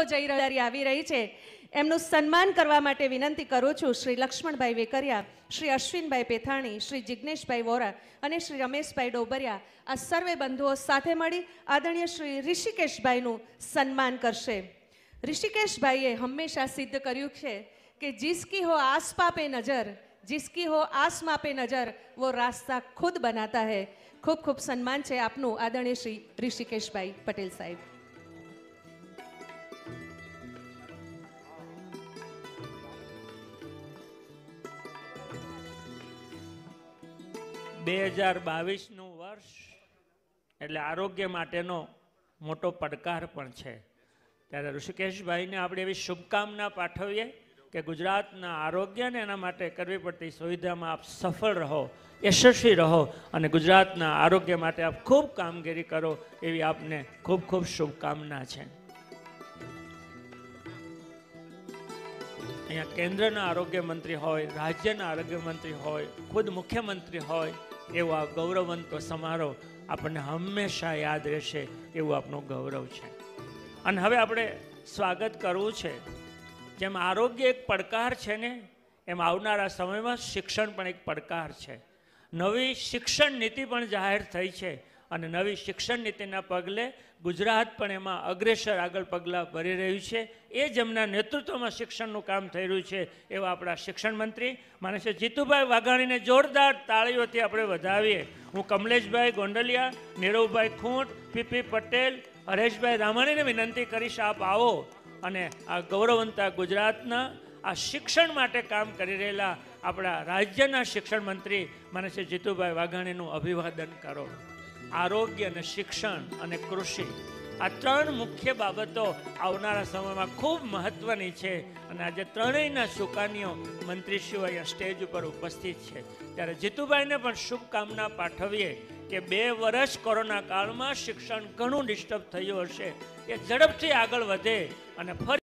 લોકો જઈ રહ્યા આવી રહી છે એમનું સન્માન કરવા માટે વિનંતી કરું છું શ્રી લક્ષ્મણભાઈ વેકરિયા શ્રી અશ્વિનભાઈ પેથાણી શ્રી જિજ્ઞેશભાઈ વોરા અને શ્રી રમેશભાઈ ડોબરિયા આ સર્વે બંધુઓ સાથે મળી આદરણીય શ્રી ઋષિકેશભાઈનું સન્માન કરશે ઋષિકેશભાઈએ હંમેશા સિદ્ધ કર્યું છે કે જિસકી હો આસપા પે નજર જિસકી હો આસમા પે નજર વો રાસ્તા ખુદ બનાતા હૈ ખૂબ ખૂબ સન્માન છે આપનું આદરણીય શ્રી ઋષિકેશભાઈ પટેલ સાહેબ બે હજાર બાવીસનું વર્ષ એટલે આરોગ્ય માટેનો મોટો પડકાર પણ છે ત્યારે ઋષિકેશભાઈને આપણે એવી શુભકામના પાઠવીએ કે ગુજરાતના આરોગ્યને એના માટે કરવી પડતી સુવિધામાં આપ સફળ રહો યશસ્વી રહો અને ગુજરાતના આરોગ્ય માટે આપ ખૂબ કામગીરી કરો એવી આપને ખૂબ ખૂબ શુભકામના છે અહીંયા કેન્દ્રના આરોગ્ય મંત્રી હોય રાજ્યના આરોગ્ય મંત્રી હોય ખુદ મુખ્યમંત્રી હોય એવો આ ગૌરવંતો સમારોહ આપણને હંમેશા યાદ રહેશે એવું આપણું ગૌરવ છે અને હવે આપણે સ્વાગત કરવું છે જેમ આરોગ્ય એક પડકાર છે ને એમ આવનારા સમયમાં શિક્ષણ પણ એક પડકાર છે નવી શિક્ષણ નીતિ પણ જાહેર થઈ છે અને નવી શિક્ષણ નીતિના પગલે ગુજરાત પણ એમાં અગ્રેસર આગળ પગલાં ભરી રહ્યું છે એ જ એમના નેતૃત્વમાં શિક્ષણનું કામ થઈ રહ્યું છે એવા આપણા શિક્ષણ મંત્રી માને છે જીતુભાઈ વાઘાણીને જોરદાર તાળીઓથી આપણે વધાવીએ હું કમલેશભાઈ ગોંડલિયા નીરવભાઈ ખૂંટ પીપી પટેલ હરેશભાઈ રામાણીને વિનંતી કરીશ આપ આવો અને આ ગૌરવંતા ગુજરાતના આ શિક્ષણ માટે કામ કરી રહેલા આપણા રાજ્યના શિક્ષણ મંત્રી મને છે જીતુભાઈ વાઘાણીનું અભિવાદન કરો આરોગ્ય અને શિક્ષણ અને કૃષિ આ ત્રણ મુખ્ય બાબતો આવનારા સમયમાં ખૂબ મહત્વની છે અને આજે ત્રણેયના શુકાનીઓ મંત્રીશ્રીઓ અહીંયા સ્ટેજ ઉપર ઉપસ્થિત છે ત્યારે જીતુભાઈને પણ શુભકામના પાઠવીએ કે બે વર્ષ કોરોના કાળમાં શિક્ષણ ઘણું ડિસ્ટર્બ થયું હશે એ ઝડપથી આગળ વધે અને ફરી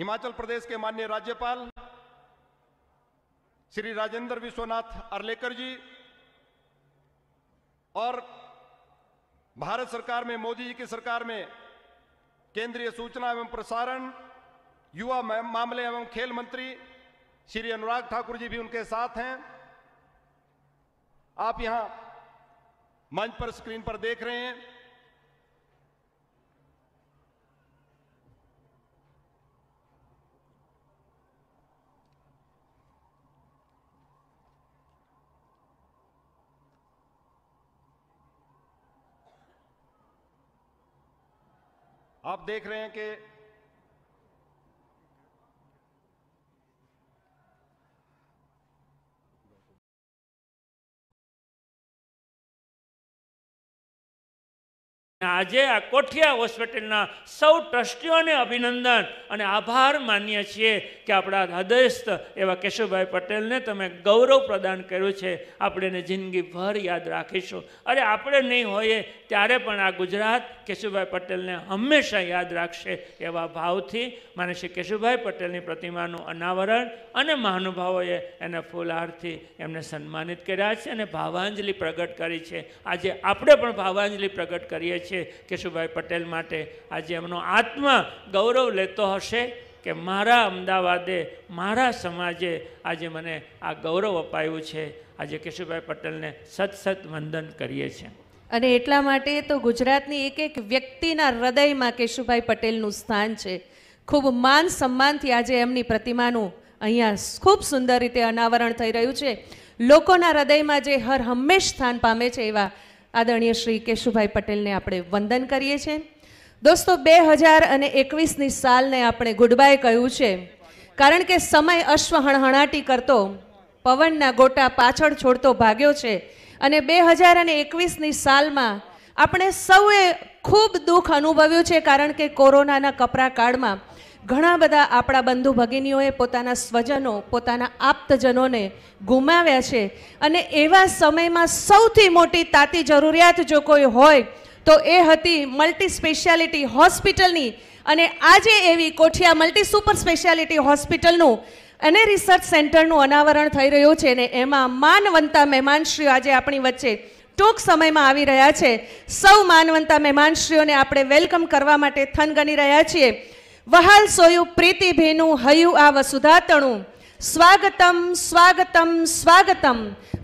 हिमाचल प्रदेश के माननीय राज्यपाल श्री राजेंद्र विश्वनाथ अर्लेकर जी और भारत सरकार में मोदी जी की सरकार में केंद्रीय सूचना एवं प्रसारण युवा मामले एवं खेल मंत्री श्री अनुराग ठाकुर जी भी उनके साथ हैं आप यहां मंच पर स्क्रीन पर देख रहे हैं आप देख रहे हैं कि આજે આ કોઠિયા હોસ્પિટલના સૌ ટ્રસ્ટીઓને અભિનંદન અને આભાર માનીએ છીએ કે આપણા હૃદયસ્થ એવા કેશુભાઈ પટેલને તમે ગૌરવ પ્રદાન કર્યું છે આપણે એને જિંદગીભર યાદ રાખીશું અરે આપણે નહીં હોઈએ ત્યારે પણ આ ગુજરાત કેશુભાઈ પટેલને હંમેશા યાદ રાખશે એવા ભાવથી માને શ્રી કેશુભાઈ પટેલની પ્રતિમાનું અનાવરણ અને મહાનુભાવોએ એને ફૂલહારથી એમને સન્માનિત કર્યા છે અને ભાવાંજલિ પ્રગટ કરી છે આજે આપણે પણ ભાવાંજલિ પ્રગટ કરીએ છીએ છીએ કેશુભાઈ પટેલ માટે આજે એમનો આત્મા ગૌરવ લેતો હશે કે મારા અમદાવાદે મારા સમાજે આજે મને આ ગૌરવ અપાયું છે આજે કેશુભાઈ પટેલને સતસત વંદન કરીએ છીએ અને એટલા માટે તો ગુજરાતની એક એક વ્યક્તિના હૃદયમાં કેશુભાઈ પટેલનું સ્થાન છે ખૂબ માન સન્માનથી આજે એમની પ્રતિમાનું અહીંયા ખૂબ સુંદર રીતે અનાવરણ થઈ રહ્યું છે લોકોના હૃદયમાં જે હર હંમેશ સ્થાન પામે છે એવા આદરણીય શ્રી કેશુભાઈ પટેલને આપણે વંદન કરીએ છીએ દોસ્તો બે હજાર અને એકવીસની સાલને આપણે ગુડબાય કહ્યું છે કારણ કે સમય અશ્વ હણહણાટી કરતો પવનના ગોટા પાછળ છોડતો ભાગ્યો છે અને બે હજાર અને એકવીસની સાલમાં આપણે સૌએ ખૂબ દુઃખ અનુભવ્યું છે કારણ કે કોરોનાના કપરા કાળમાં ઘણા બધા આપણા બંધુ ભગિનીઓએ પોતાના સ્વજનો પોતાના આપ્તજનોને ગુમાવ્યા છે અને એવા સમયમાં સૌથી મોટી તાતી જરૂરિયાત જો કોઈ હોય તો એ હતી મલ્ટી સ્પેશિયાલિટી હોસ્પિટલની અને આજે એવી કોઠિયા મલ્ટી સુપર સ્પેશિયાલિટી હોસ્પિટલનું અને રિસર્ચ સેન્ટરનું અનાવરણ થઈ રહ્યું છે અને એમાં માનવંતા મહેમાનશ્રીઓ આજે આપણી વચ્ચે ટૂંક સમયમાં આવી રહ્યા છે સૌ માનવંતા મહેમાનશ્રીઓને આપણે વેલકમ કરવા માટે થનગની રહ્યા છીએ વહાલ સોયું પ્રીતિભેનું હયું આ વસુધાતણું સ્વાગતમ સ્વાગતમ સ્વાગતમ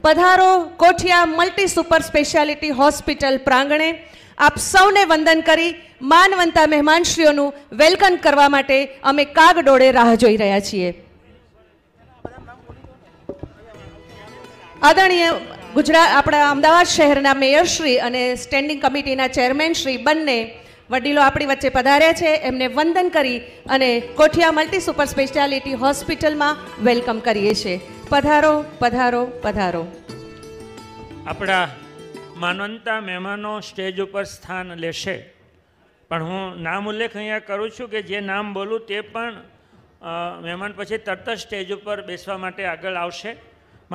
પધારો Kothiya multi super speciality hospital પ્રાંગણે આપ સૌને વંદન કરી માનવંતા મહેમાનશ્રીઓનું વેલકમ કરવા માટે અમે કાગડોળે રાહ જોઈ રહ્યા છીએ આદરણીય ગુજરાત આપણા અમદાવાદ શહેરના મેયરશ્રી અને સ્ટેન્ડિંગ કમિટીના ચેરમેનશ્રી બંને વડીલો આપણી વચ્ચે પધાર્યા છે એમને વંદન કરી અને કોઠિયા મલ્ટી સુપર સ્પેશિયાલિટી હોસ્પિટલમાં વેલકમ કરીએ છીએ પધારો પધારો પધારો આપણા માનવતા મહેમાનો સ્ટેજ ઉપર સ્થાન લેશે પણ હું નામ ઉલ્લેખ અહીંયા કરું છું કે જે નામ બોલું તે પણ મહેમાન પછી તરત જ સ્ટેજ ઉપર બેસવા માટે આગળ આવશે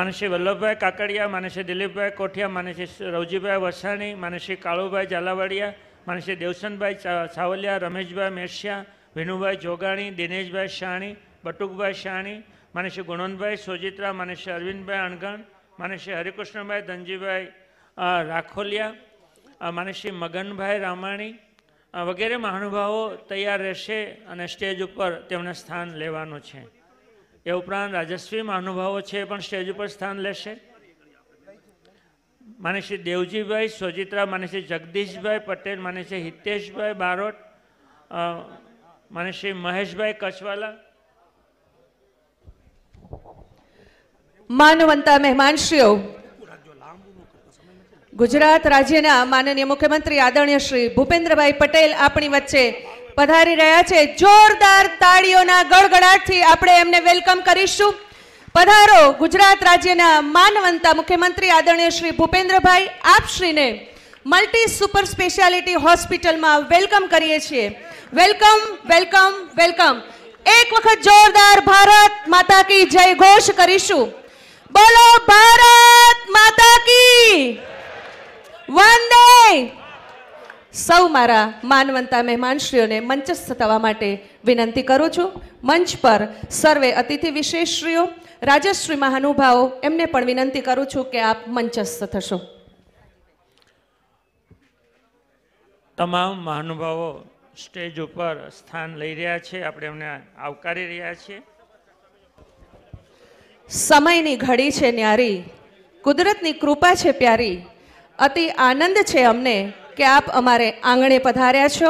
માનશ્રી વલ્લભભાઈ કાકડિયા માનશ્રી દિલીપભાઈ કોઠિયા માનશ્રી રવજીભાઈ વસાણી માનશ્રી કાળુભાઈ ઝાલાવાડિયા માણસે દેવસનભાઈ સાવલિયા રમેશભાઈ મેશિયા વિનુભાઈ જોગાણી દિનેશભાઈ શાણી બટુકભાઈ શાણી માનશે ગુણવંતભાઈ સોજિત્રા માનશે અરવિંદભાઈ અણગણ માનશે હરિકૃષ્ણભાઈ ધનજીભાઈ રાખોલિયા માનશે મગનભાઈ રામાણી વગેરે મહાનુભાવો તૈયાર રહેશે અને સ્ટેજ ઉપર તેમને સ્થાન લેવાનું છે એ ઉપરાંત રાજસ્વી મહાનુભાવો છે પણ સ્ટેજ ઉપર સ્થાન લેશે માને શ્રી દેવજીભાઈ સોજિત્રા માને શ્રી જગદીશભાઈ પટેલ માને શ્રી હિતેશભાઈ બારોટ માને શ્રી મહેશભાઈ કચવાલા માનવંતા મહેમાનશ્રીઓ ગુજરાત રાજ્યના માનનીય મુખ્યમંત્રી આદરણીય શ્રી ભૂપેન્દ્રભાઈ પટેલ આપણી વચ્ચે પધારી રહ્યા છે જોરદાર તાળીઓના ગળગડાટથી આપણે એમને વેલકમ કરીશું પધારો ગુજરાત રાજ્યના માનવંતા મુખ્યમંત્રી આદરણીય શ્રી ભૂપેન્દ્રભાઈ આપશ્રીને મલ્ટી સુપર સ્પેશિયાલિટી હોસ્પિટલમાં વેલકમ કરીએ છીએ વેલકમ વેલકમ વેલકમ એક વખત જોરદાર ભારત માતા કી જય ઘોષ કરીશું બોલો ભારત માતા કી વંદે સૌ મારા માનવંતા મહેમાનશ્રીઓને મંચસ્થ થવા માટે વિનંતી કરું છું મંચ પર સર્વે અતિથિ વિશેષશ્રીઓ રાજશ્રી મહાનુભાવો એમને પણ વિનંતી કરું છું કે આપ મંચસ્થ થશો તમામ મહાનુભાવો સ્ટેજ ઉપર સ્થાન લઈ રહ્યા છે આપણે એમને આવકારી રહ્યા છીએ સમયની ઘડી છે ન્યારી કુદરતની કૃપા છે પ્યારી અતિ આનંદ છે અમને કે આપ અમારે આંગણે પધાર્યા છો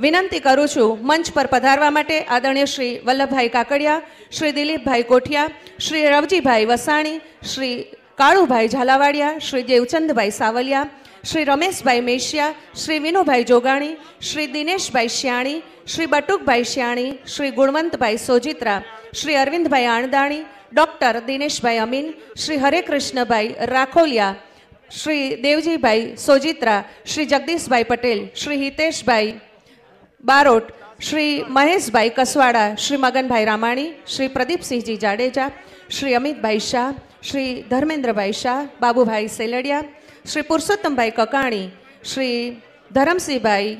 વિનંતી કરું છું મંચ પર પધારવા માટે આદરણીય શ્રી વલ્લભભાઈ કાકડિયા શ્રી દિલીપભાઈ કોઠિયા શ્રી રવજીભાઈ વસાણી શ્રી કાળુભાઈ ઝાલાવાડિયા શ્રી દેવચંદભાઈ સાવલિયા શ્રી રમેશભાઈ મેશિયા શ્રી વિનુભાઈ જોગાણી શ્રી દિનેશભાઈ શ્યાણી શ્રી બટુકભાઈ શ્યાણી શ્રી ગુણવંતભાઈ સોજિત્રા શ્રી અરવિંદભાઈ આણદાણી ડૉક્ટર દિનેશભાઈ અમીન શ્રી હરેકૃષ્ણભાઈ રાખોલિયા શ્રી દેવજીભાઈ સોજિત્રા શ્રી જગદીશભાઈ પટેલ શ્રી હિતેશભાઈ બારોટ શ્રી મહેશભાઈ કસવાડા શ્રી મગનભાઈ રામાણી શ્રી પ્રદીપસિંહજી જાડેજા શ્રી અમિતભાઈ શાહ શ્રી ધર્મેન્દ્રભાઈ શાહ બાબુભાઈ સેલડિયા શ્રી પુરુષોત્તમભાઈ કકાણી શ્રી ધરમસિંહભાઈ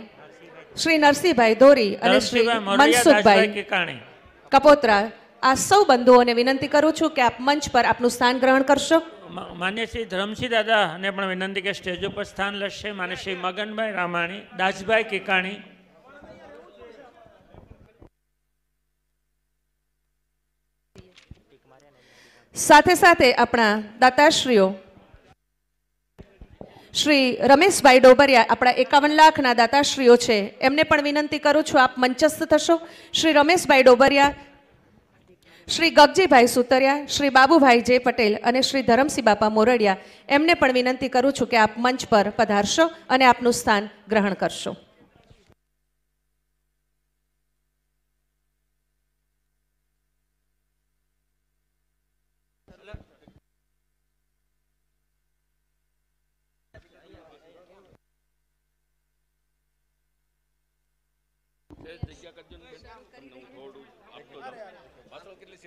શ્રી નરસિંહભાઈ ધોરી અને શ્રી મનસુખભાઈ કપોત્રા આ સૌ બંધુઓને વિનંતી કરું છું કે આપ મંચ પર આપનું સ્થાન ગ્રહણ કરશો માન્ય શ્રી ધરમસિંહ દાદાને પણ વિનંતી કે સ્ટેજ ઉપર સ્થાન લેશે માન્ય શ્રી મગનભાઈ રામાણી દાસભાઈ કેકાણી સાથે સાથે આપણા દાતાશ્રીઓ શ્રી રમેશભાઈ ડોબરિયા આપણા એકાવન લાખના દાતાશ્રીઓ છે એમને પણ વિનંતી કરું છું આપ મંચસ્થ થશો શ્રી રમેશભાઈ ડોબરિયા શ્રી ગગજીભાઈ સુતરિયા શ્રી બાબુભાઈ જે પટેલ અને શ્રી ધરમસિંહ બાપા મોરડિયા એમને પણ વિનંતી કરું છું કે આપ મંચ પર પધારશો અને આપનું સ્થાન ગ્રહણ કરશો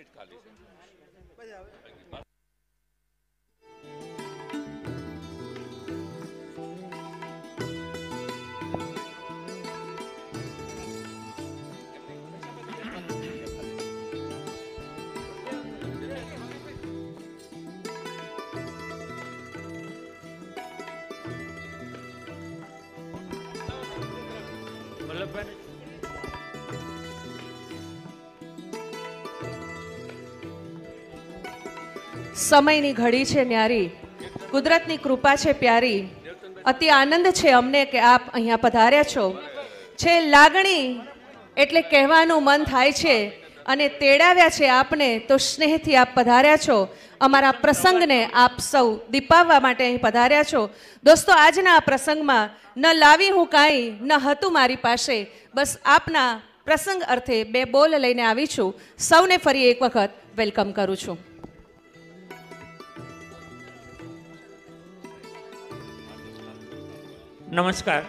સીટ ખાલી છે સમયની ઘડી છે ન્યારી કુદરતની કૃપા છે પ્યારી અતિ આનંદ છે અમને કે આપ અહીંયા પધાર્યા છો છે લાગણી એટલે કહેવાનું મન થાય છે અને તેડાવ્યા છે આપને તો સ્નેહથી આપ પધાર્યા છો અમારા પ્રસંગને આપ સૌ દીપાવવા માટે અહીં પધાર્યા છો દોસ્તો આજના આ પ્રસંગમાં ન લાવી હું કાંઈ ન હતું મારી પાસે બસ આપના પ્રસંગ અર્થે બે બોલ લઈને આવી છું સૌને ફરી એક વખત વેલકમ કરું છું નમસ્કાર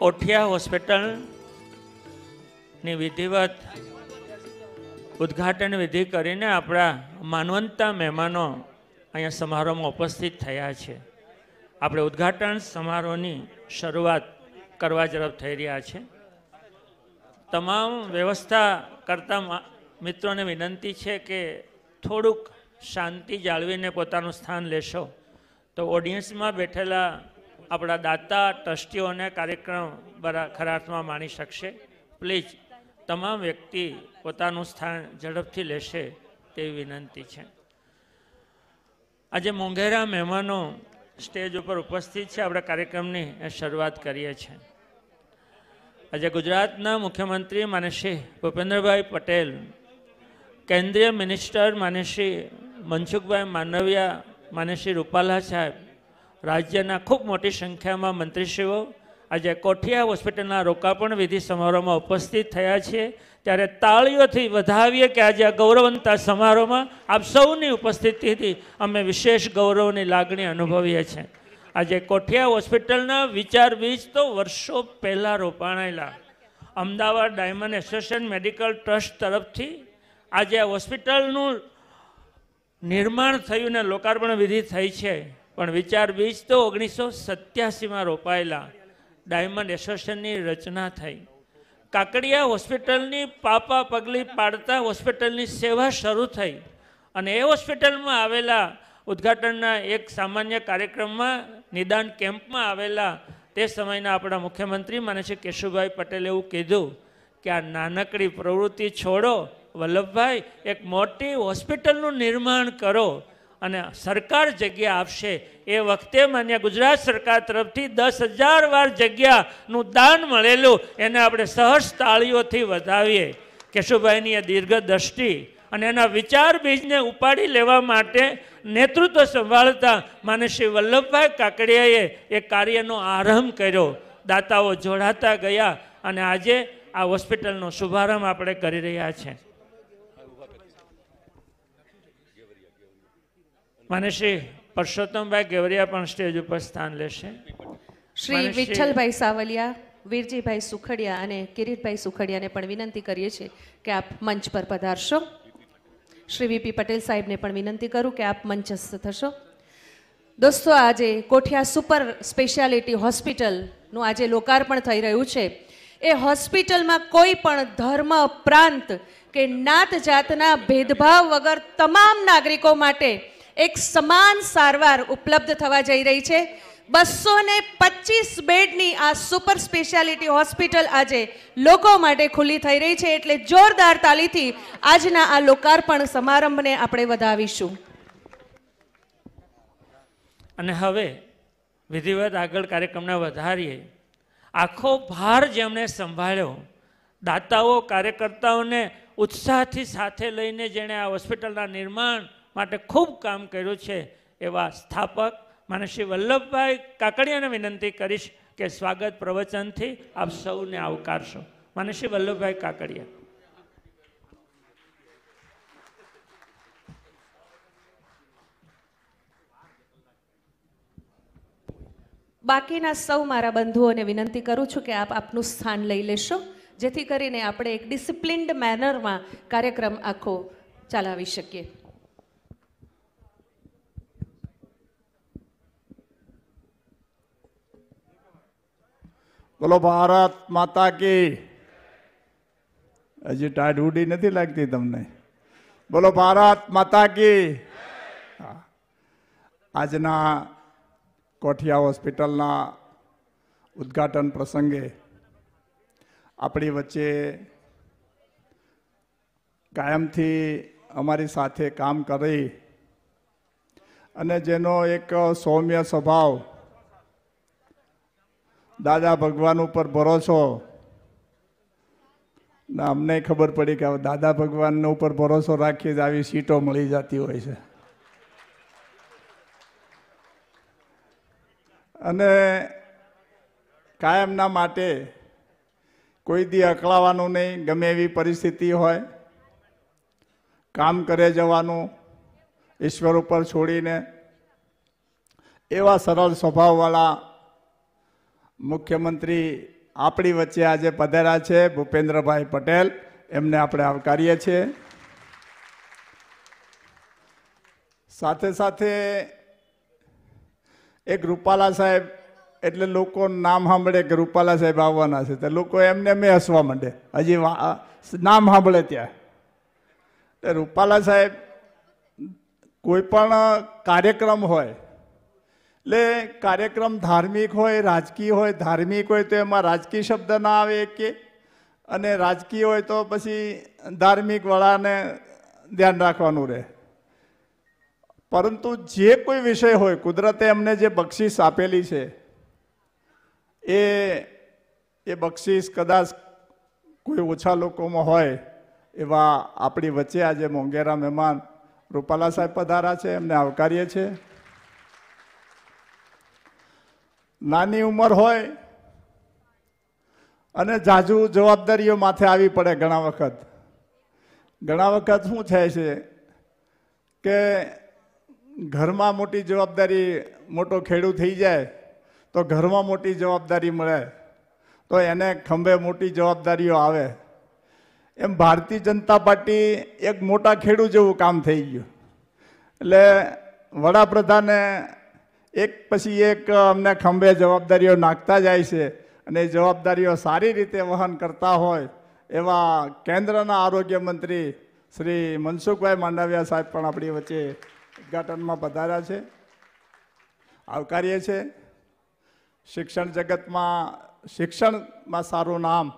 કોઠિયા હોસ્પિટલની વિધિવત ઉદ્ઘાટન વિધિ કરીને આપણા માનવંતા મહેમાનો અહીંયા સમારોહમાં ઉપસ્થિત થયા છે આપણે ઉદ્ઘાટન સમારોહની શરૂઆત કરવા ઝડપ થઈ રહ્યા છે તમામ વ્યવસ્થા કરતા મિત્રોને વિનંતી છે કે થોડુંક શાંતિ જાળવીને પોતાનું સ્થાન લેશો તો ઓડિયન્સમાં બેઠેલા આપણા દાતા ટ્રસ્ટીઓને કાર્યક્રમ ખરા અર્થમાં માણી શકશે પ્લીઝ તમામ વ્યક્તિ પોતાનું સ્થાન ઝડપથી લેશે તેવી વિનંતી છે આજે મોંઘેરા મહેમાનો સ્ટેજ ઉપર ઉપસ્થિત છે આપણા કાર્યક્રમની શરૂઆત કરીએ છીએ આજે ગુજરાતના મુખ્યમંત્રી માને ભૂપેન્દ્રભાઈ પટેલ કેન્દ્રીય મિનિસ્ટર માને મનસુખભાઈ માનવિયા માનસી રૂપાલા સાહેબ રાજ્યના ખૂબ મોટી સંખ્યામાં મંત્રીશ્રીઓ આજે કોઠિયા હોસ્પિટલના રોકાપણ વિધિ સમારોહમાં ઉપસ્થિત થયા છીએ ત્યારે તાળીઓથી વધાવીએ કે આજે આ ગૌરવંતા સમારોહમાં આપ સૌની ઉપસ્થિતિથી અમે વિશેષ ગૌરવની લાગણી અનુભવીએ છીએ આજે કોઠિયા હોસ્પિટલના વિચાર બીજ તો વર્ષો પહેલાં રોપાણાયેલા Ahmedabad diamond association medical trust તરફથી આજે આ હોસ્પિટલનું નિર્માણ થયું ને લોકાર્પણ વિધિ થઈ છે પણ વિચાર બીજ તો ઓગણીસો સત્યાસીમાં રોપાયેલા ડાયમંડ એસોસિએશનની રચના થઈ કાકડિયા હોસ્પિટલની પાપા પગલી પાડતા હોસ્પિટલની સેવા શરૂ થઈ અને એ હોસ્પિટલમાં આવેલા ઉદ્ઘાટનના એક સામાન્ય કાર્યક્રમમાં નિદાન કેમ્પમાં આવેલા તે સમયના આપણા મુખ્યમંત્રી માને છે કેશુભાઈ પટેલે એવું કીધું કે આ નાનકડી પ્રવૃત્તિ છોડો વલ્લભભાઈ એક મોટી હોસ્પિટલનું નિર્માણ કરો અને સરકાર જગ્યા આપશે એ વખતે માન્ય ગુજરાત સરકાર તરફથી દસ હજાર વાર જગ્યાનું દાન મળેલું એને આપણે સહર્ષ તાળીઓથી વધાવીએ કેશુભાઈની એ દીર્ઘ દ્રષ્ટિ અને એના વિચાર બીજને ઉપાડી લેવા માટે નેતૃત્વ સંભાળતા માને શ્રી વલ્લભભાઈ કાકડિયાએ એ કાર્યનો આરંભ કર્યો દાતાઓ જોડાતા ગયા અને આજે આ હોસ્પિટલનો શુભારંભ આપણે કરી રહ્યા છીએ મને શ્રી પરસોત્તમભાઈ ગેવરિયા પણ સ્ટેજ ઉપર સ્થાન લેશે શ્રી વિઠ્ઠલભાઈ સાવલિયા વીરજીભાઈ સુખડિયા અને કિરીટભાઈ સુખડિયાને પણ વિનંતી કરીએ છીએ કે આપ મંચ પર પધારશો શ્રી વીપી પટેલ સાહેબને પણ વિનંતી કરું કે આપ મંચસ્થ થશો દોસ્તો આજે કોઠિયા સુપર સ્પેશિયાલિટી હોસ્પિટલનું આજે લોકાર્પણ થઈ રહ્યું છે એ હોસ્પિટલમાં કોઈ પણ ધર્મ પ્રાંત કે નાત જાતના ભેદભાવ વગર તમામ નાગરિકો માટે એક સમાન સારવાર ઉપલબ્ધ થવા જઈ રહી છે બસો ને પચીસ બેડની આ સુપર સ્પેશિયાલિટી હોસ્પિટલ આજે લોકો માટે ખુલ્લી થઈ રહી છે એટલે જોરદાર તાલીથી આજના આ લોકાર્પણ સમારંભને આપણે વધાવીશું અને હવે વિધિવત આગળ કાર્યક્રમને વધારીએ આખો ભાર જેમણે સંભાળ્યો દાતાઓ કાર્યકર્તાઓને ઉત્સાહથી સાથે લઈને જેણે આ હોસ્પિટલના નિર્માણ માટે ખૂબ કામ કર્યું છે એવા સ્થાપક માનશ્રી વલ્લભભાઈ કાકડિયાને વિનંતી કરીશ કે સ્વાગત પ્રવચનથી આપ સૌને આવકારશો માનશ્રી વલ્લભભાઈ કાકડિયા બાકીના સૌ મારા બંધુઓને વિનંતી કરું છું કે આપ આપનું સ્થાન લઈ લેશો જેથી કરીને આપણે એક ડિસિપ્લિન્ડ મેનરમાં કાર્યક્રમ આખો ચલાવી શકીએ બોલો ભારત માતા કી હજી ટાઢ ઉડી નથી લાગતી તમને બોલો ભારત માતા કી આજના કોઠિયા હોસ્પિટલના ઉદ્ઘાટન પ્રસંગે આપણી વચ્ચે કાયમથી અમારી સાથે કામ કરી અને જેનો એક સૌમ્ય સ્વભાવ દાદા ભગવાન ઉપર ભરોસો ના અમને ખબર પડી કે દાદા ભગવાનનો ઉપર ભરોસો રાખીએ જ આવી સીટો મળી જતી હોય છે અને કાયમના માટે કોઈ દી અકળાવાનું નહીં ગમે એવી પરિસ્થિતિ હોય કામ કરે જવાનું ઈશ્વર ઉપર છોડીને એવા સરળ સ્વભાવવાળા મુખ્યમંત્રી આપણી વચ્ચે આજે પધાર્યા છે ભૂપેન્દ્રભાઈ પટેલ એમને આપણે આવકારીએ છીએ સાથે સાથે એક રૂપાલા સાહેબ એટલે લોકો નામ સાંભળે કે રૂપાલા સાહેબ આવવાના છે તો લોકો એમને મેં હસવા માંડે હજી નામ સાંભળે ત્યાં રૂપાલા સાહેબ કોઈ પણ કાર્યક્રમ હોય એટલે કાર્યક્રમ ધાર્મિક હોય રાજકીય હોય ધાર્મિક હોય તો એમાં રાજકીય શબ્દ ના આવે કે અને રાજકીય હોય તો પછી ધાર્મિકવાળાને ધ્યાન રાખવાનું રહે પરંતુ જે કોઈ વિષય હોય કુદરતે એમને જે બક્ષિસ આપેલી છે એ એ બક્ષિસ કદાચ કોઈ ઓછા લોકોમાં હોય એવા આપણી વચ્ચે આજે મોંઘેરા મહેમાન રૂપાલા સાહેબ પધારા છે એમને આવકારીએ છીએ નાની ઉંમર હોય અને જાજુ જવાબદારીઓ માથે આવી પડે ઘણા વખત ઘણા વખત શું થાય છે કે ઘરમાં મોટી જવાબદારી મોટો ખેડૂત થઈ જાય તો ઘરમાં મોટી જવાબદારી મળે તો એને ખંભે મોટી જવાબદારીઓ આવે એમ ભારતીય જનતા પાર્ટી એક મોટા ખેડૂત જેવું કામ થઈ ગયું એટલે વડાપ્રધાને એક પછી એક અમને ખંભે જવાબદારીઓ નાખતા જાય છે અને જવાબદારીઓ સારી રીતે વહન કરતા હોય એવા કેન્દ્રના આરોગ્ય મંત્રી શ્રી મનસુખભાઈ માંડવિયા સાહેબ પણ આપણી વચ્ચે ઉદઘાટનમાં પધાર્યા છે આવકારીએ છે શિક્ષણ જગતમાં શિક્ષણમાં સારું નામ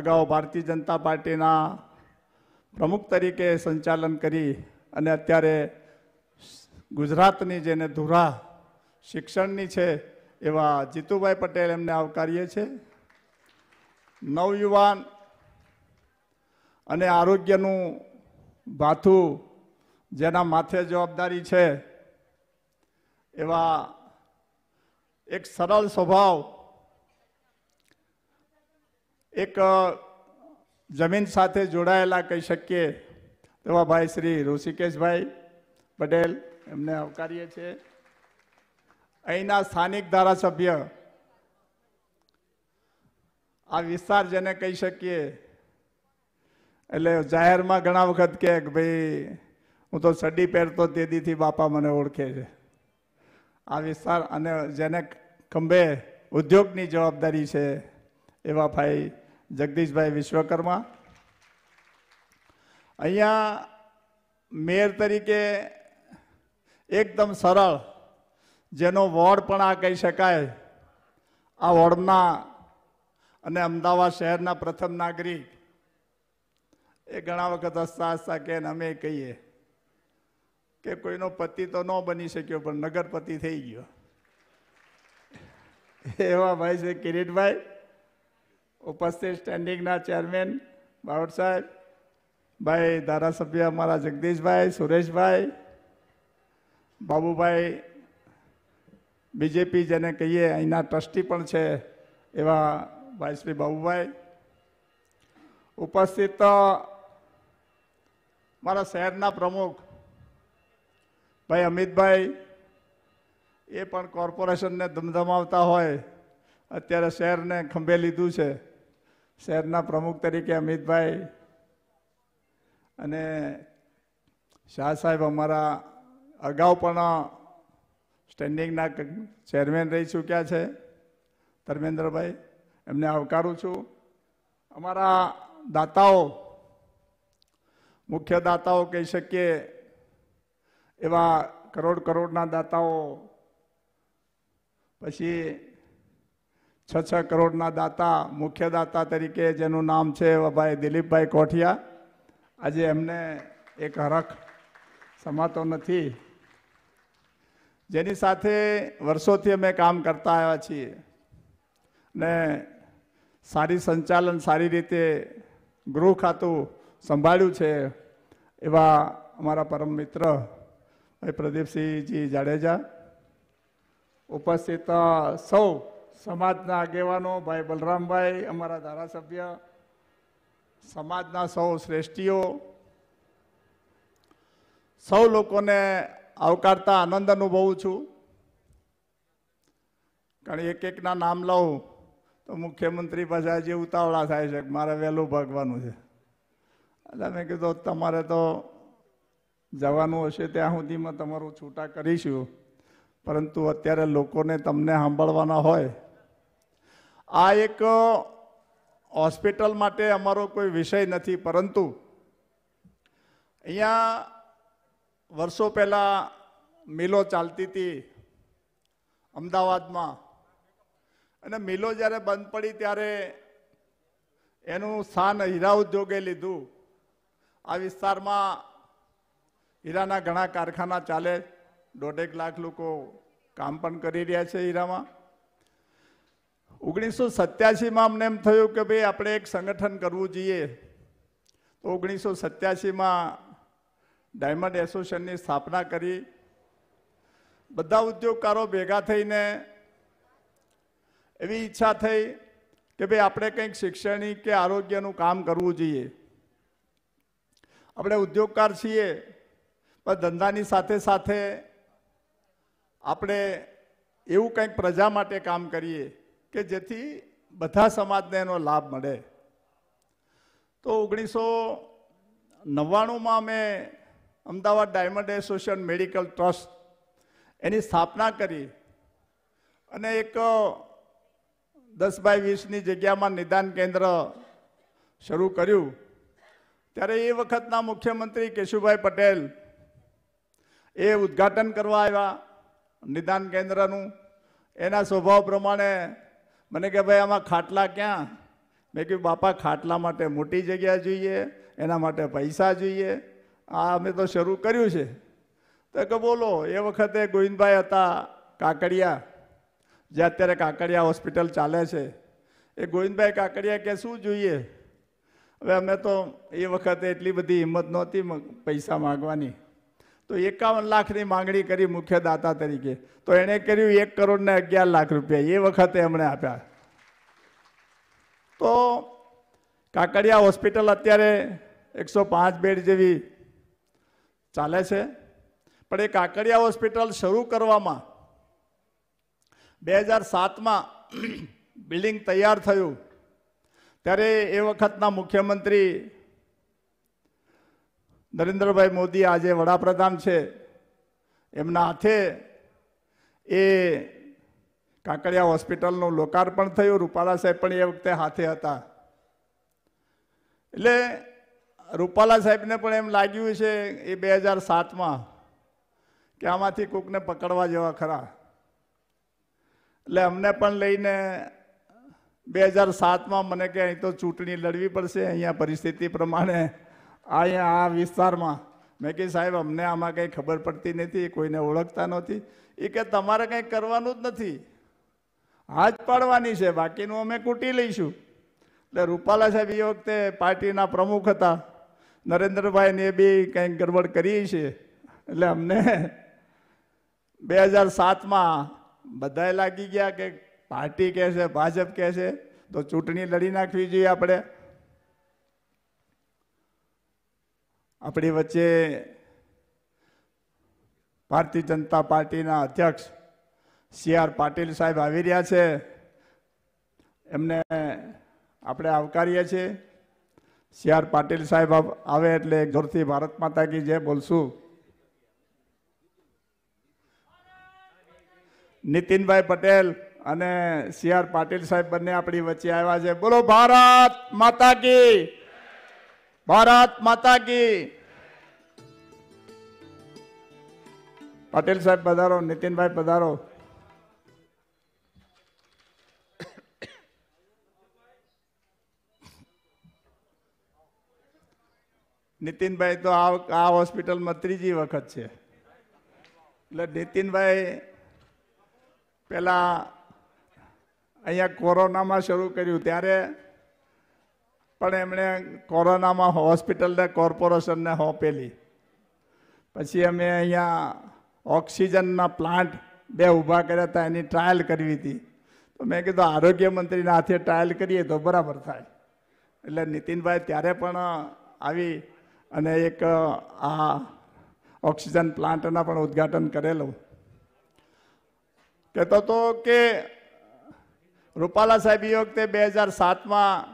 અગાઉ ભારતીય જનતા પાર્ટીના પ્રમુખ તરીકે સંચાલન કરી અને અત્યારે ગુજરાતની જેને ધુરા શિક્ષણની છે એવા જીતુભાઈ પટેલ એમને આવકારીએ છીએ નવયુવાન અને આરોગ્યનું ભાથું જેના માથે જવાબદારી છે એવા એક સરળ સ્વભાવ એક જમીન સાથે જોડાયેલા કહી શકીએ તેવા ભાઈ શ્રી ઋષિકેશભાઈ પટેલ એમને આવકારીએ છીએ અહીંના સ્થાનિક ધારાસભ્ય આ વિસ્તાર જેને કહી શકીએ એટલે જાહેરમાં ઘણા વખત કહે કે ભાઈ હું તો સડી પહેરતો તેથી બાપા મને ઓળખે છે આ વિસ્તાર અને જેને ખંભે ઉદ્યોગની જવાબદારી છે એવા ભાઈ જગદીશભાઈ વિશ્વકર્મા અહીંયા મેયર તરીકે એકદમ સરળ જેનો વોર્ડ પણ આ કહી શકાય આ વોર્ડના અને અમદાવાદ શહેરના પ્રથમ નાગરિક એ ઘણા વખત હસતા હસતા કે અમે કહીએ કે કોઈનો પતિ તો ન બની શક્યો પણ નગરપતિ થઈ ગયો એવા ભાઈ છે કિરીટભાઈ ઉપસ્થિત સ્ટેન્ડિંગના ચેરમેન બારોટ સાહેબ ભાઈ ધારાસભ્ય અમારા જગદીશભાઈ સુરેશભાઈ બાબુભાઈ બીજેપી જેને કહીએ અહીંના ટ્રસ્ટી પણ છે એવા ભાઈ શ્રી બાબુભાઈ ઉપસ્થિત મારા શહેરના પ્રમુખ ભાઈ અમિતભાઈ એ પણ કોર્પોરેશનને ધમધમાવતા હોય અત્યારે શહેરને ખંભે લીધું છે શહેરના પ્રમુખ તરીકે અમિતભાઈ અને શાહ સાહેબ અમારા અગાઉ પણ સ્ટેન્ડિંગના ચેરમેન રહી ચૂક્યા છે ધર્મેન્દ્રભાઈ એમને આવકારું છું અમારા દાતાઓ મુખ્ય દાતાઓ કહી શકીએ એવા કરોડ કરોડના દાતાઓ પછી છ છ કરોડના દાતા મુખ્ય દાતા તરીકે જેનું નામ છે ભાઈ દિલીપભાઈ કોઠિયા આજે એમને એક હરખ સમાતો નથી જેની સાથે વર્ષોથી અમે કામ કરતા આવ્યા છીએ ને સારી સંચાલન સારી રીતે ગૃહ ખાતું સંભાળ્યું છે એવા અમારા પરમ મિત્ર ભાઈ પ્રદીપસિંહજી જાડેજા ઉપસ્થિત સૌ સમાજના આગેવાનો ભાઈ બલરામભાઈ અમારા ધારાસભ્ય સમાજના સૌ શ્રેષ્ઠીઓ સૌ લોકોને આવકારતા આનંદ અનુભવું છું કારણ એક એકના નામ લઉં તો મુખ્યમંત્રી પાસે આજે ઉતાવળા થાય છે મારે વહેલું ભાગવાનું છે એટલે મેં કીધું તમારે તો જવાનું હશે ત્યાં સુધીમાં તમારું છૂટા કરીશું પરંતુ અત્યારે લોકોને તમને સાંભળવાના હોય આ એક હોસ્પિટલ માટે અમારો કોઈ વિષય નથી પરંતુ અહીંયા વર્ષો પહેલાં મિલો ચાલતી હતી અમદાવાદમાં અને મિલો જ્યારે બંધ પડી ત્યારે એનું સ્થાન હીરા ઉદ્યોગે લીધું આ વિસ્તારમાં હીરાના ઘણા કારખાના ચાલે દોઢેક લાખ લોકો કામ પણ કરી રહ્યા છે હીરામાં ઓગણીસો સત્યાસીમાં અમને એમ થયું કે ભાઈ આપણે એક સંગઠન કરવું જોઈએ તો ઓગણીસો સત્યાસીમાં ડાયમંડ એસોસિએશનની સ્થાપના કરી બધા ઉદ્યોગકારો ભેગા થઈને એવી ઈચ્છા થઈ કે ભાઈ આપણે કંઈક શિક્ષણિક કે આરોગ્યનું કામ કરવું જોઈએ આપણે ઉદ્યોગકાર છીએ પણ ધંધાની સાથે સાથે આપણે એવું કંઈક પ્રજા માટે કામ કરીએ કે જેથી બધા સમાજને એનો લાભ મળે તો ઓગણીસો નવ્વાણુંમાં મેં Ahmedabad diamond association medical trust એની સ્થાપના કરી અને એક દસ બાય વીસની જગ્યામાં નિદાન કેન્દ્ર શરૂ કર્યું ત્યારે એ વખતના મુખ્યમંત્રી કેશુભાઈ પટેલ એ ઉદ્ઘાટન કરવા આવ્યા નિદાન કેન્દ્રનું એના સ્વભાવ પ્રમાણે મને કે ભાઈ આમાં ખાટલા ક્યાં મેં કહ્યું બાપા ખાટલા માટે મોટી જગ્યા જોઈએ એના માટે પૈસા જોઈએ આ અમે તો શરૂ કર્યું છે તો કે બોલો એ વખતે ગોવિંદભાઈ હતા કાકડિયા જે અત્યારે કાકડિયા હોસ્પિટલ ચાલે છે એ ગોવિંદભાઈ કાકડિયા કે શું જોઈએ હવે અમે તો એ વખતે એટલી બધી હિંમત નહોતી પૈસા માગવાની તો એકાવન લાખની માંગણી કરી મુખ્ય દાતા તરીકે તો એણે કર્યું એક કરોડ ને અગિયાર લાખ રૂપિયા એ વખતે એમણે આપ્યા તો કાકડિયા હોસ્પિટલ અત્યારે એકસો પાંચ બેડ જેવી ચાલે છે પણ એ કાકડિયા હોસ્પિટલ શરૂ કરવામાં બે હજાર સાતમાં બિલ્ડિંગ તૈયાર થયું ત્યારે એ વખતના મુખ્યમંત્રી નરેન્દ્રભાઈ મોદી આજે વડાપ્રધાન છે એમના હાથે એ કાકડિયા હોસ્પિટલનું લોકાર્પણ થયું રૂપાલા સાહેબ પણ એ વખતે હાથે હતા એટલે રૂપાલા સાહેબને પણ એમ લાગ્યું છે એ બે હજાર સાતમાં કે આમાંથી કોકને પકડવા જેવા ખરા એટલે અમને પણ લઈને બે હજાર સાતમાં મને કે અહીં તો ચૂંટણી લડવી પડશે અહીંયા પરિસ્થિતિ પ્રમાણે અહીંયા આ વિસ્તારમાં મેં કહી સાહેબ અમને આમાં કંઈ ખબર પડતી નથી કોઈને ઓળખતા નથી એ કે તમારે કંઈ કરવાનું જ નથી હાથ પાડવાની છે બાકીનું અમે કૂટી લઈશું એટલે રૂપાલા સાહેબ એ વખતે પાર્ટીના પ્રમુખ હતા નરેન્દ્રભાઈ નરેન્દ્રભાઈને બી કંઈક ગડબડ કરી છે એટલે અમને બે હજાર સાતમાં બધાએ લાગી ગયા કે પાર્ટી કે છે ભાજપ કે છે તો ચૂંટણી લડી નાખવી જોઈએ આપણે આપણી વચ્ચે ભારતીય જનતા પાર્ટીના અધ્યક્ષ સી આર પાટીલ સાહેબ આવી રહ્યા છે એમને આપણે આવકારીએ છીએ સી આર પાટીલ સાહેબ આવે એટલે એક જોરથી ભારત માતા કી જે બોલશું નીતિનભાઈ પટેલ અને સી આર પાટીલ સાહેબ બંને આપણી વચ્ચે આવ્યા છે બોલો ભારત માતા કી ભારત માતા કી પટેલ સાહેબ પધારો નીતિનભાઈ પધારો નીતિનભાઈ તો આ આ હોસ્પિટલમાં ત્રીજી વખત છે એટલે નીતિનભાઈ પહેલાં અહીંયા કોરોનામાં શરૂ કર્યું ત્યારે પણ એમણે કોરોનામાં હોસ્પિટલને કોર્પોરેશનને હોંપેલી પછી અમે અહીંયા ઓક્સિજનના પ્લાન્ટ બે ઊભા કર્યા હતા એની ટ્રાયલ કરવી હતી તો મેં કીધું આરોગ્ય મંત્રીના હાથે ટ્રાયલ કરીએ તો બરાબર થાય એટલે નીતિનભાઈ ત્યારે પણ આવી અને એક આ ઓક્સિજન પ્લાન્ટના પણ ઉદ્ઘાટન કરેલું કહેતો તો કે રૂપાલા સાહેબ એ વખતે બે હજાર સાતમાં